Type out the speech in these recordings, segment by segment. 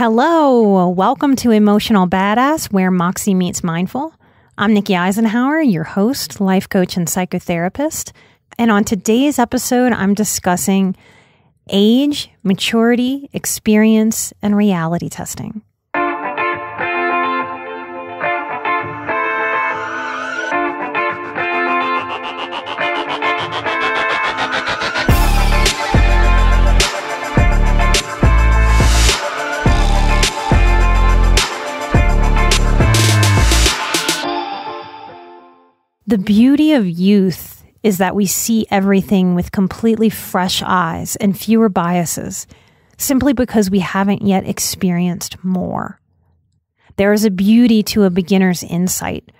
Hello, welcome to Emotional Badass, where Moxie meets Mindful. I'm Nikki Eisenhower, your host, life coach, and psychotherapist. And on today's episode, I'm discussing age, maturity, experience, and reality testing. The beauty of youth is that we see everything with completely fresh eyes and fewer biases, simply because we haven't yet experienced more. There is a beauty to a beginner's insight.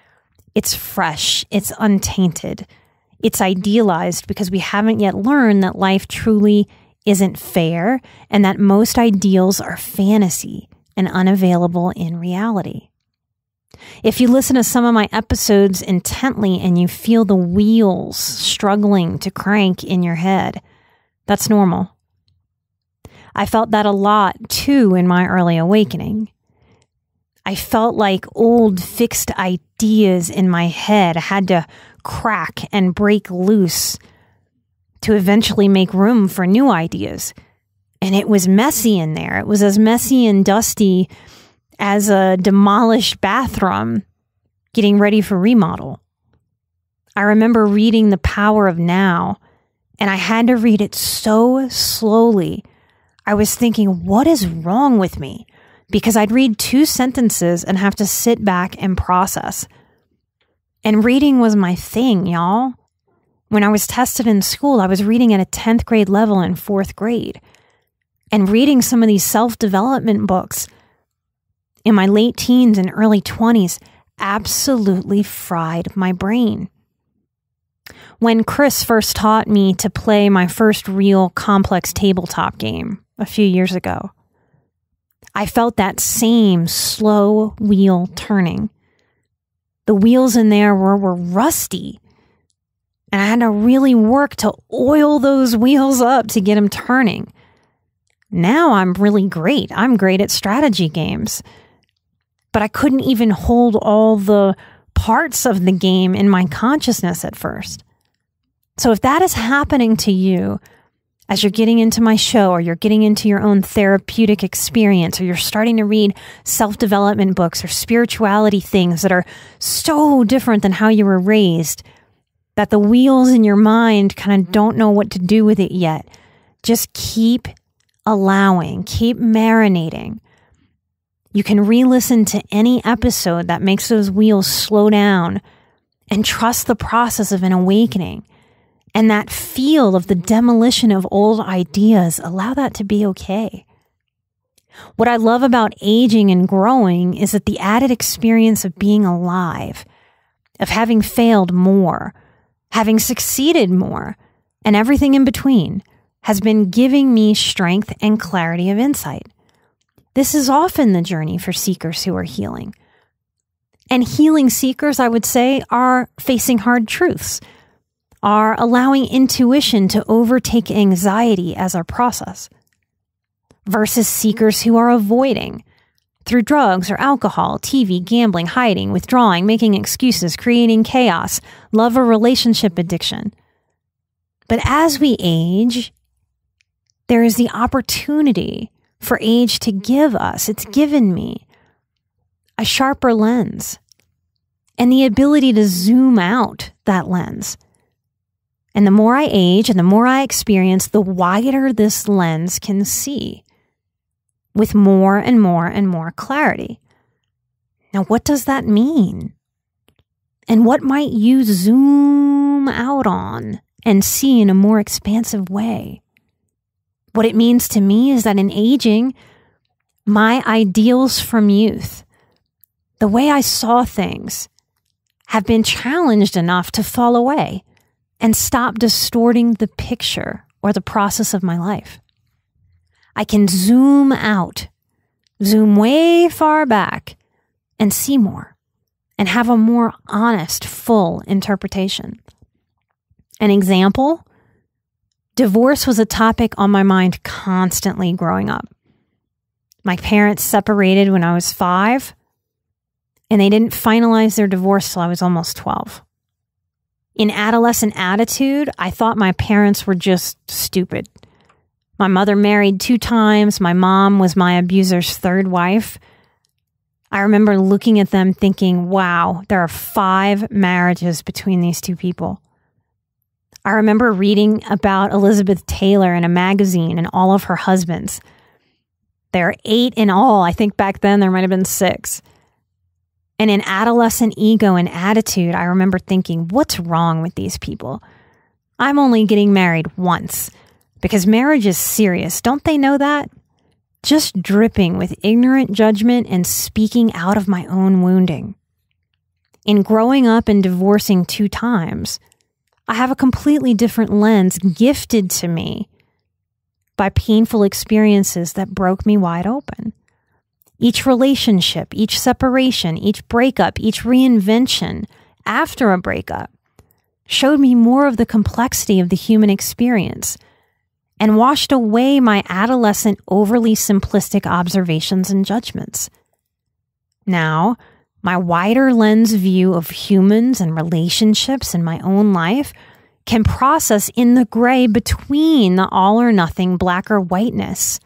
It's fresh, it's untainted, it's idealized because we haven't yet learned that life truly isn't fair and that most ideals are fantasy and unavailable in reality. If you listen to some of my episodes intently and you feel the wheels struggling to crank in your head, that's normal. I felt that a lot too in my early awakening. I felt like old fixed ideas in my head had to crack and break loose to eventually make room for new ideas. And it was messy in there. It was as messy and dusty as a demolished bathroom getting ready for remodel. I remember reading The Power of Now, and I had to read it so slowly. I was thinking, what is wrong with me? Because I'd read two sentences and have to sit back and process. And reading was my thing, y'all. When I was tested in school, I was reading at a 10th grade level in fourth grade. And reading some of these self development books in my late teens and early 20s absolutely fried my brain. When Chris first taught me to play my first real complex tabletop game a few years ago, I felt that same slow wheel turning. The wheels in there were, were rusty, and I had to really work to oil those wheels up to get them turning. Now I'm really great. I'm great at strategy games but I couldn't even hold all the parts of the game in my consciousness at first. So if that is happening to you as you're getting into my show or you're getting into your own therapeutic experience or you're starting to read self-development books or spirituality things that are so different than how you were raised that the wheels in your mind kind of mm-hmm. don't know what to do with it yet. Just keep allowing, keep marinating you can re listen to any episode that makes those wheels slow down and trust the process of an awakening. And that feel of the demolition of old ideas, allow that to be okay. What I love about aging and growing is that the added experience of being alive, of having failed more, having succeeded more, and everything in between has been giving me strength and clarity of insight. This is often the journey for seekers who are healing. And healing seekers, I would say, are facing hard truths, are allowing intuition to overtake anxiety as our process, versus seekers who are avoiding through drugs or alcohol, TV, gambling, hiding, withdrawing, making excuses, creating chaos, love or relationship addiction. But as we age, there is the opportunity for age to give us. It's mm-hmm. given me a sharper lens and the ability to zoom out that lens. And the more I age and the more I experience, the wider this lens can see with more and more and more clarity. Now, what does that mean? And what might you zoom out on and see in a more expansive way? What it means to me is that in aging, my ideals from youth, the way I saw things, have been challenged enough to fall away and stop distorting the picture or the process of my life. I can zoom out, zoom way far back, and see more and have a more honest, full interpretation. An example Divorce was a topic on my mind constantly growing up. My parents separated when I was five, and they didn't finalize their divorce till I was almost 12. In adolescent attitude, I thought my parents were just stupid. My mother married two times. My mom was my abuser's third wife. I remember looking at them thinking, wow, there are five marriages between these two people. I remember reading about Elizabeth Taylor in a magazine and all of her husbands. There are eight in all. I think back then there might have been six. And in adolescent ego and attitude, I remember thinking, what's wrong with these people? I'm only getting married once because marriage is serious. Don't they know that? Just dripping with ignorant judgment and speaking out of my own wounding. In growing up and divorcing two times, I have a completely different lens gifted to me by painful experiences that broke me wide open. Each relationship, each separation, each breakup, each reinvention after a breakup showed me more of the complexity of the human experience and washed away my adolescent, overly simplistic observations and judgments. Now, my wider lens view of humans and relationships in my own life can process in the gray between the all or nothing black or whiteness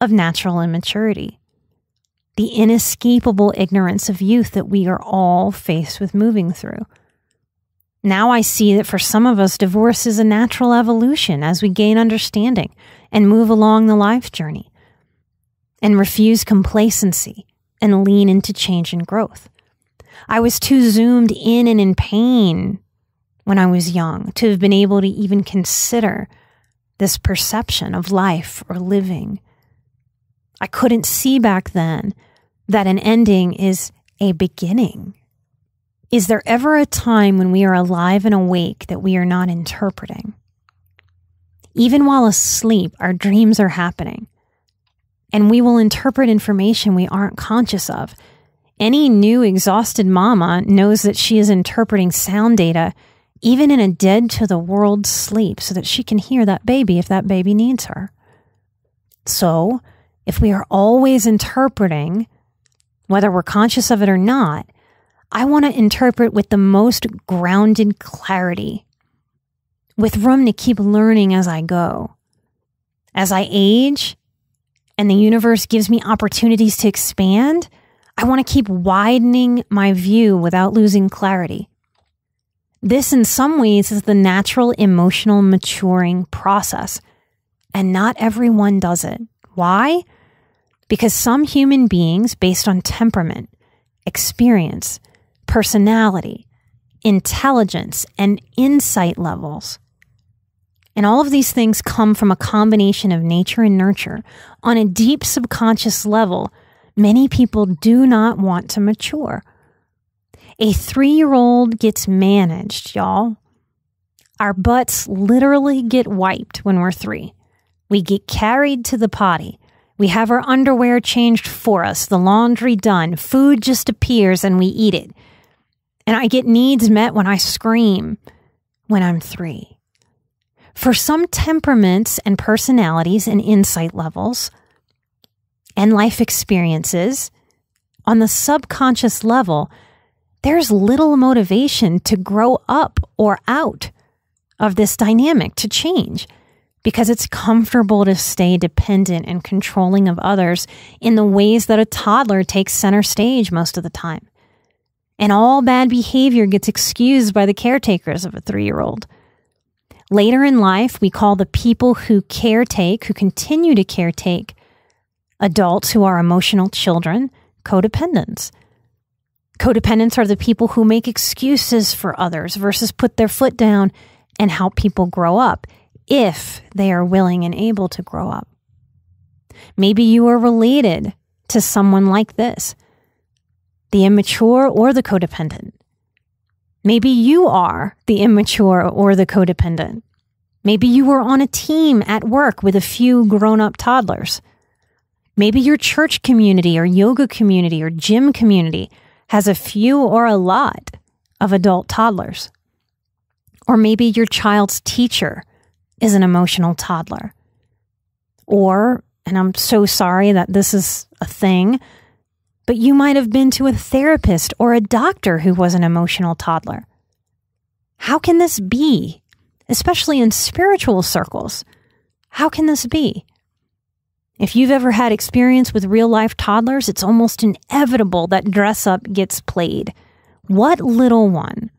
of natural immaturity, the inescapable ignorance of youth that we are all faced with moving through. Now I see that for some of us, divorce is a natural evolution as we gain understanding and move along the life journey and refuse complacency and lean into change and growth. I was too zoomed in and in pain when I was young to have been able to even consider this perception of life or living. I couldn't see back then that an ending is a beginning. Is there ever a time when we are alive and awake that we are not interpreting? Even while asleep, our dreams are happening and we will interpret information we aren't conscious of. Any new exhausted mama knows that she is interpreting sound data, even in a dead to the world sleep, so that she can hear that baby if that baby needs her. So, if we are always interpreting, whether we're conscious of it or not, I want to interpret with the most grounded clarity, with room to keep learning as I go. As I age, and the universe gives me opportunities to expand, I want to keep widening my view without losing clarity. This, in some ways, is the natural emotional maturing process. And not everyone does it. Why? Because some human beings, based on temperament, experience, personality, intelligence, and insight levels, and all of these things come from a combination of nature and nurture. On a deep subconscious level, many people do not want to mature. A three year old gets managed, y'all. Our butts literally get wiped when we're three. We get carried to the potty. We have our underwear changed for us, the laundry done, food just appears and we eat it. And I get needs met when I scream when I'm three for some temperaments and personalities and insight levels and life experiences, on the subconscious level, there's little motivation to grow up or out of this dynamic to change because it's comfortable to stay dependent and controlling of others in the ways that a toddler takes center stage most of the time. And all bad behavior gets excused by the caretakers of a three year old. Later in life, we call the people who caretake, who continue to caretake, adults who are emotional children, codependents. Codependents are the people who make excuses for others versus put their foot down and help people grow up if they are willing and able to grow up. Maybe you are related to someone like this the immature or the codependent. Maybe you are the immature or the codependent. Maybe you were on a team at work with a few grown up toddlers. Maybe your church community or yoga community or gym community has a few or a lot of adult toddlers. Or maybe your child's teacher is an emotional toddler. Or, and I'm so sorry that this is a thing, but you might have been to a therapist or a doctor who was an emotional toddler. How can this be? Especially in spiritual circles. How can this be? If you've ever had experience with real life toddlers, it's almost inevitable that dress up gets played. What little one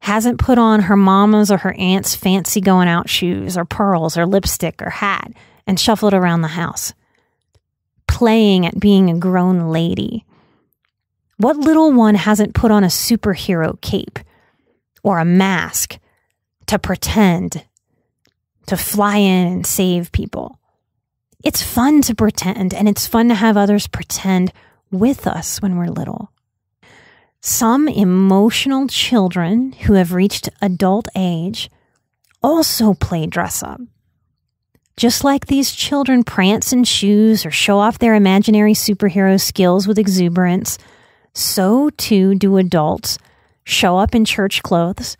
hasn't put on her mama's or her aunt's fancy going out shoes or pearls or lipstick or hat and shuffled around the house? playing at being a grown lady? What little one hasn't put on a superhero cape or a mask to pretend to fly in and save people? It's fun to pretend, and it's fun to have others pretend with us when we're little. Some emotional children who have reached adult age also play dress up. Just like these children prance in shoes or show off their imaginary superhero skills with exuberance, so too do adults show up in church clothes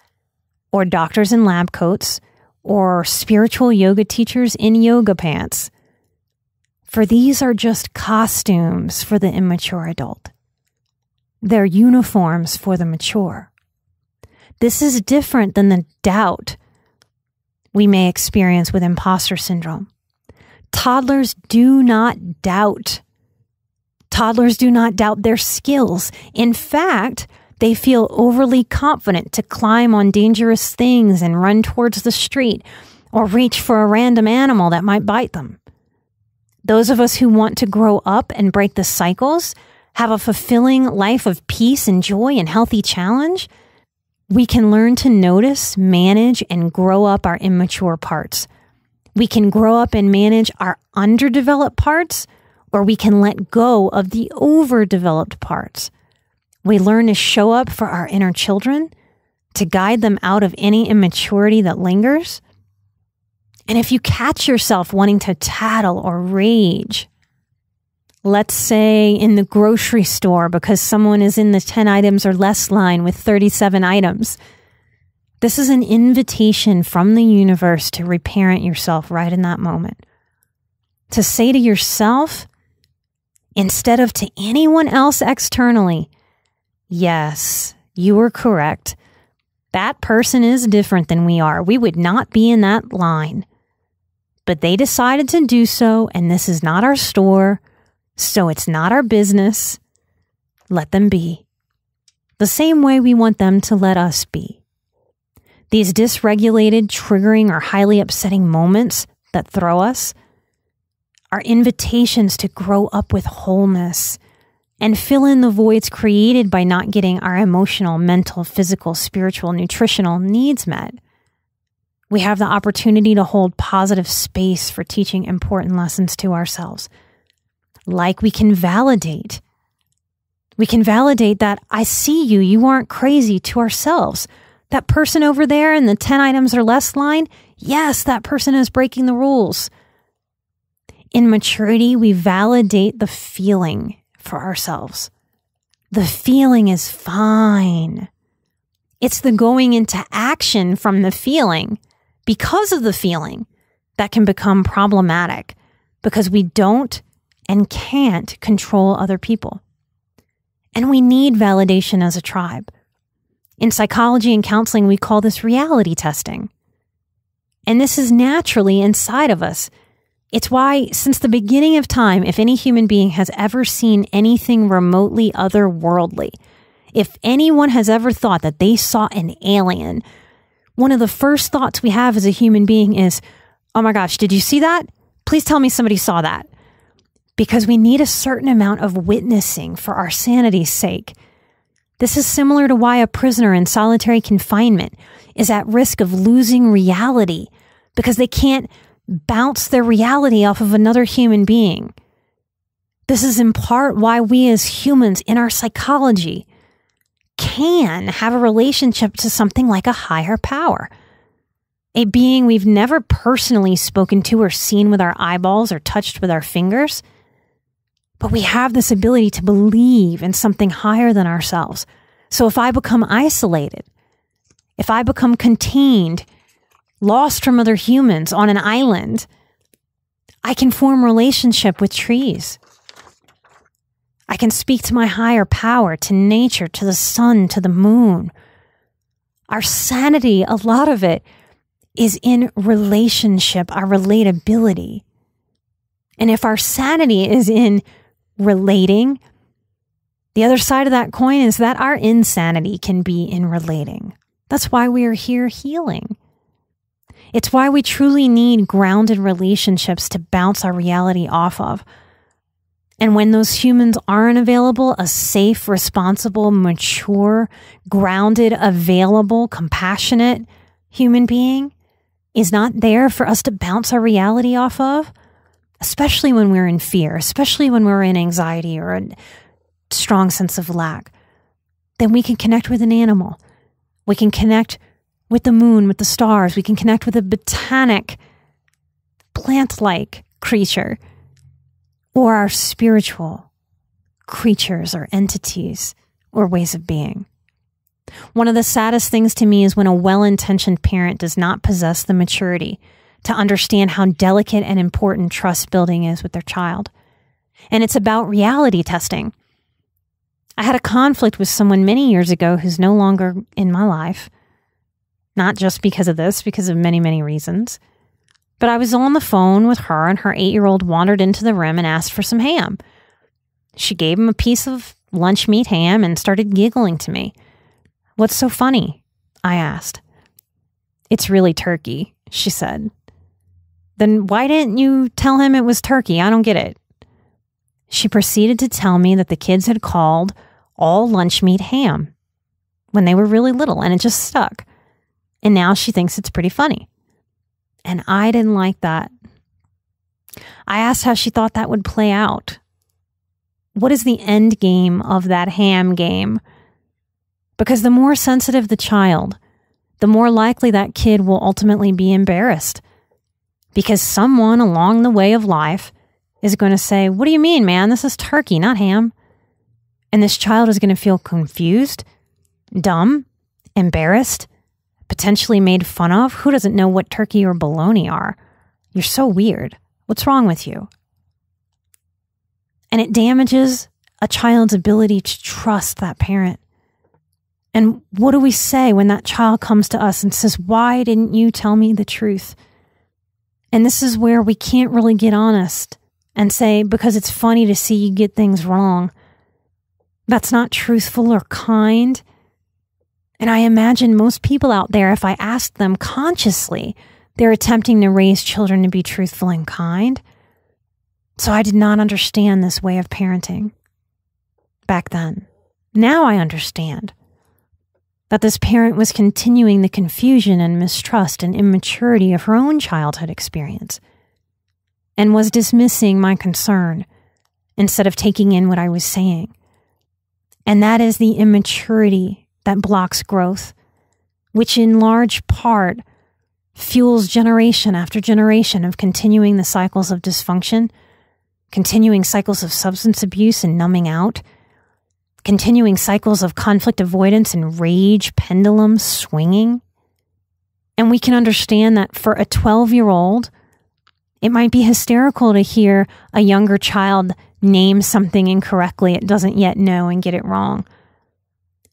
or doctors in lab coats or spiritual yoga teachers in yoga pants. For these are just costumes for the immature adult. They're uniforms for the mature. This is different than the doubt we may experience with imposter syndrome. Toddlers do not doubt. Toddlers do not doubt their skills. In fact, they feel overly confident to climb on dangerous things and run towards the street or reach for a random animal that might bite them. Those of us who want to grow up and break the cycles, have a fulfilling life of peace and joy and healthy challenge, we can learn to notice, manage, and grow up our immature parts. We can grow up and manage our underdeveloped parts, or we can let go of the overdeveloped parts. We learn to show up for our inner children, to guide them out of any immaturity that lingers. And if you catch yourself wanting to tattle or rage, let's say in the grocery store because someone is in the 10 items or less line with 37 items. This is an invitation from the universe to reparent yourself right in that moment. To say to yourself, instead of to anyone else externally, yes, you were correct. That person is different than we are. We would not be in that line. But they decided to do so, and this is not our store. So it's not our business. Let them be. The same way we want them to let us be. These dysregulated, triggering, or highly upsetting moments that throw us are invitations to grow up with wholeness and fill in the voids created by not getting our emotional, mental, physical, spiritual, nutritional needs met. We have the opportunity to hold positive space for teaching important lessons to ourselves like we can validate. We can validate that I see you, you aren't crazy to ourselves. That person over there in the 10 items or less line, yes, that person is breaking the rules. In maturity, we validate the feeling for ourselves. The feeling is fine. It's the going into action from the feeling because of the feeling that can become problematic because we don't and can't control other people. And we need validation as a tribe. In psychology and counseling, we call this reality testing. And this is naturally inside of us. It's why, since the beginning of time, if any human being has ever seen anything remotely otherworldly, if anyone has ever thought that they saw an alien, one of the first thoughts we have as a human being is, Oh my gosh, did you see that? Please tell me somebody saw that because we need a certain amount of witnessing for our sanity's sake. This is similar to why a prisoner in solitary confinement is at risk of losing reality because they can't bounce their reality off of another human being. This is in part why we as humans in our psychology can have a relationship to something like a higher power, a being we've never personally spoken to or seen with our eyeballs or touched with our fingers. But we have this ability to believe in something higher than ourselves. So if I become isolated, if I become contained, lost from other humans on an island, I can form relationship with trees. I can speak to my higher power, to nature, to the sun, to the moon. Our sanity, a lot of it is in relationship, our relatability. And if our sanity is in relating. The other side of that coin is that our insanity can be in relating. That's why we are here healing. It's why we truly need grounded relationships to bounce our reality off of. And when those humans aren't available, a safe, responsible, mature, grounded, available, compassionate human being is not there for us to bounce our reality off of, especially when we're in fear, especially when we're in anxiety or a strong sense of lack, then we can connect with an animal. We can connect with the moon, with the stars. We can connect with a botanic, plant like creature or our spiritual creatures or entities or ways of being. One of the saddest things to me is when a well intentioned parent does not possess the maturity to understand how delicate and important trust building is with their child. And it's about reality testing. I had a conflict with someone many years ago who's no longer in my life, not just because of this, because of many, many reasons. But I was on the phone with her, and her eight year old wandered into the room and asked for some ham. She gave him a piece of lunch meat ham and started giggling to me. What's so funny? I asked. It's really turkey, she said. Then why didn't you tell him it was turkey? I don't get it. She proceeded to tell me that the kids had called all lunch meat ham when they were really little and it just stuck. And now she thinks it's pretty funny. And I didn't like that. I asked how she thought that would play out. What is the end game of that ham game? Because the more sensitive the child, the more likely that kid will ultimately be embarrassed because someone along the way of life is going to say, What do you mean, man? This is turkey, not ham. And this child is going to feel confused, dumb, embarrassed, potentially made fun of. Who doesn't know what turkey or bologna are? You're so weird. What's wrong with you? And it damages a child's ability to trust that parent. And what do we say when that child comes to us and says, Why didn't you tell me the truth? And this is where we can't really get honest and say, because it's funny to see you get things wrong. That's not truthful or kind. And I imagine most people out there, if I asked them consciously, they're attempting to raise children to be truthful and kind. So I did not understand this way of parenting back then. Now I understand that this parent was continuing the confusion and mistrust and immaturity of her own childhood experience and was dismissing my concern instead of taking in what I was saying. And that is the immaturity that blocks growth, which in large part fuels generation after generation of continuing the cycles of dysfunction, continuing cycles of substance abuse and numbing out continuing cycles of conflict avoidance and rage pendulum swinging. And we can understand that for a 12 year old, it might be hysterical to hear a younger child name something incorrectly it doesn't yet know and get it wrong.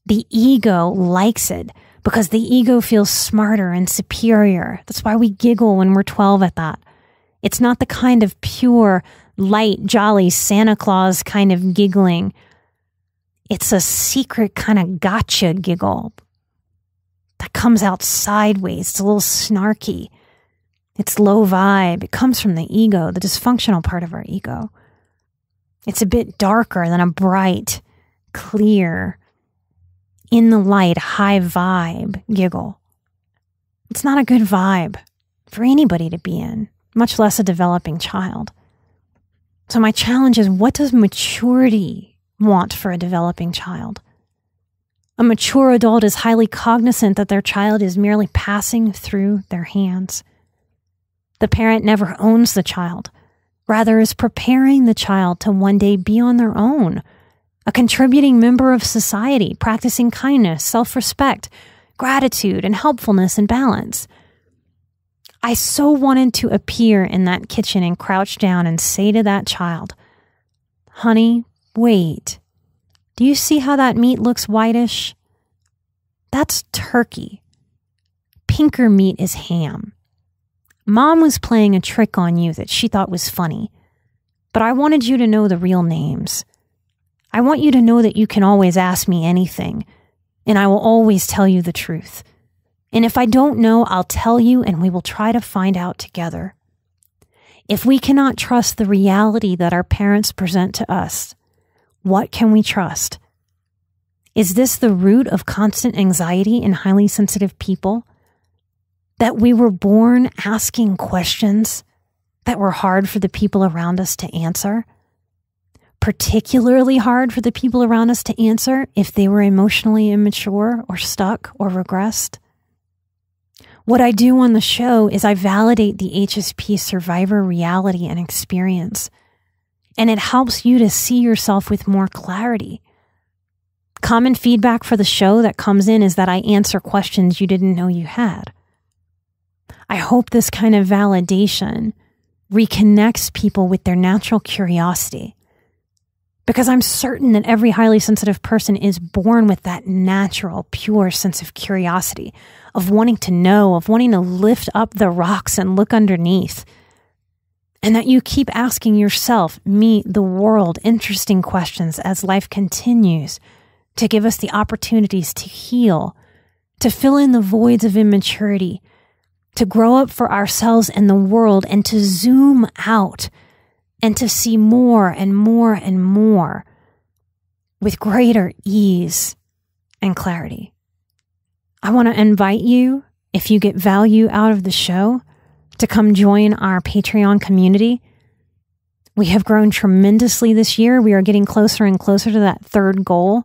The ego likes it because the ego feels smarter and superior. That's why we giggle when we're 12 at that. It's not the kind of pure, light, jolly Santa Claus kind of giggling it's a secret kind of gotcha giggle that comes out sideways. It's a little snarky. It's low vibe. It comes from the ego, the dysfunctional part of our ego. It's a bit darker than a bright, clear, in the light, high vibe giggle. It's not a good vibe for anybody to be in, much less a developing child. So, my challenge is what does maturity want for a developing child. A mature adult is highly cognizant that their child is merely passing through their hands. The parent never owns the child, rather, is preparing the child to one day be on their own, a contributing member of society, practicing kindness, self respect, gratitude, and helpfulness and balance. I so wanted to appear in that kitchen and crouch down and say to that child, Honey, Wait, do you see how that meat looks whitish? That's turkey. Pinker meat is ham. Mom was playing a trick on you that she thought was funny, but I wanted you to know the real names. I want you to know that you can always ask me anything, and I will always tell you the truth. And if I don't know, I'll tell you and we will try to find out together. If we cannot trust the reality that our parents present to us, what can we trust? Is this the root of constant anxiety in highly sensitive people? That we were born asking questions that were hard for the people around us to answer? Particularly hard for the people around us to answer if they were emotionally immature or stuck or regressed? What I do on the show is I validate the HSP survivor reality and experience and it helps you to see yourself with more clarity. Common feedback for the show that comes in is that I answer questions you didn't know you had. I hope this kind of validation reconnects people with their natural curiosity because I'm certain that every highly sensitive person is born with that natural, pure sense of curiosity, of wanting to know, of wanting to lift up the rocks and look underneath and that you keep asking yourself, me, the world, interesting questions as life continues to give us the opportunities to heal, to fill in the voids of immaturity, to grow up for ourselves and the world, and to zoom out and to see more and more and more with greater ease and clarity. I want to invite you, if you get value out of the show, to come join our Patreon community. We have grown tremendously this year. We are getting closer and closer to that third goal.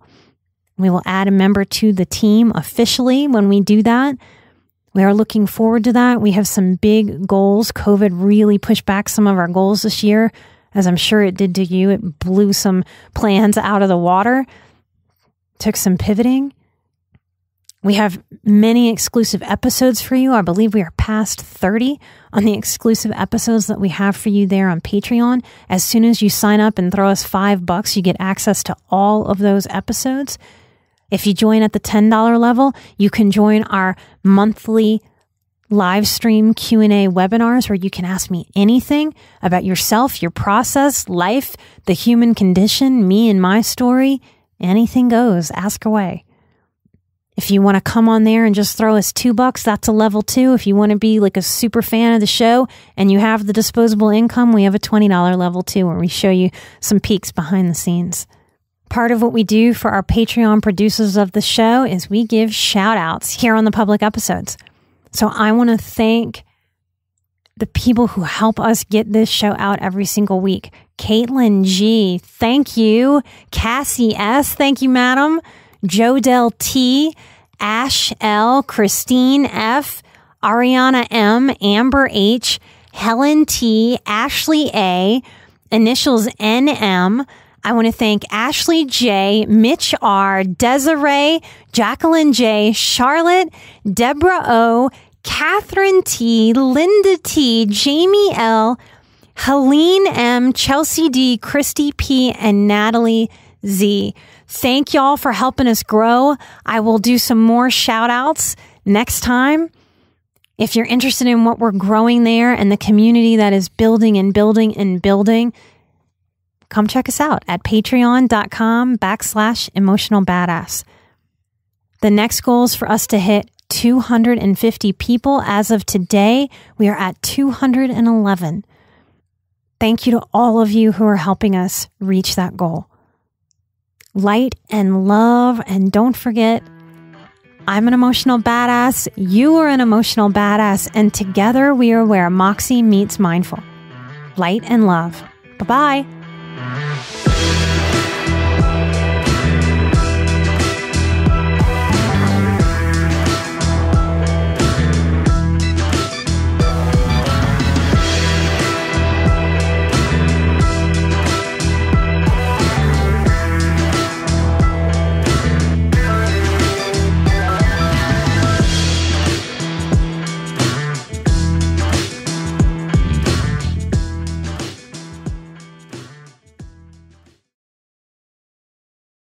We will add a member to the team officially when we do that. We are looking forward to that. We have some big goals. COVID really pushed back some of our goals this year, as I'm sure it did to you. It blew some plans out of the water, took some pivoting. We have many exclusive episodes for you. I believe we are past 30 on the exclusive episodes that we have for you there on Patreon. As soon as you sign up and throw us five bucks, you get access to all of those episodes. If you join at the $10 level, you can join our monthly live stream Q&A webinars where you can ask me anything about yourself, your process, life, the human condition, me and my story. Anything goes. Ask away. If you want to come on there and just throw us two bucks, that's a level two. If you want to be like a super fan of the show and you have the disposable income, we have a $20 level two where we show you some peaks behind the scenes. Part of what we do for our Patreon producers of the show is we give shout outs here on the public episodes. So I want to thank the people who help us get this show out every single week. Caitlin G, thank you. Cassie S, thank you, madam. Joe Del T, Ash L, Christine F, Ariana M, Amber H, Helen T, Ashley A, initials NM. I want to thank Ashley J, Mitch R, Desiree, Jacqueline J, Charlotte, Deborah O, Catherine T, Linda T, Jamie L, Helene M, Chelsea D, Christy P, and Natalie Z. Thank y'all for helping us grow. I will do some more shout outs next time. If you're interested in what we're growing there and the community that is building and building and building, come check us out at patreon.com backslash emotional badass. The next goal is for us to hit 250 people. As of today, we are at 211. Thank you to all of you who are helping us reach that goal light and love. And don't forget, I'm an emotional badass. You are an emotional badass. And together we are where Moxie meets mindful. Light and love. Bye bye.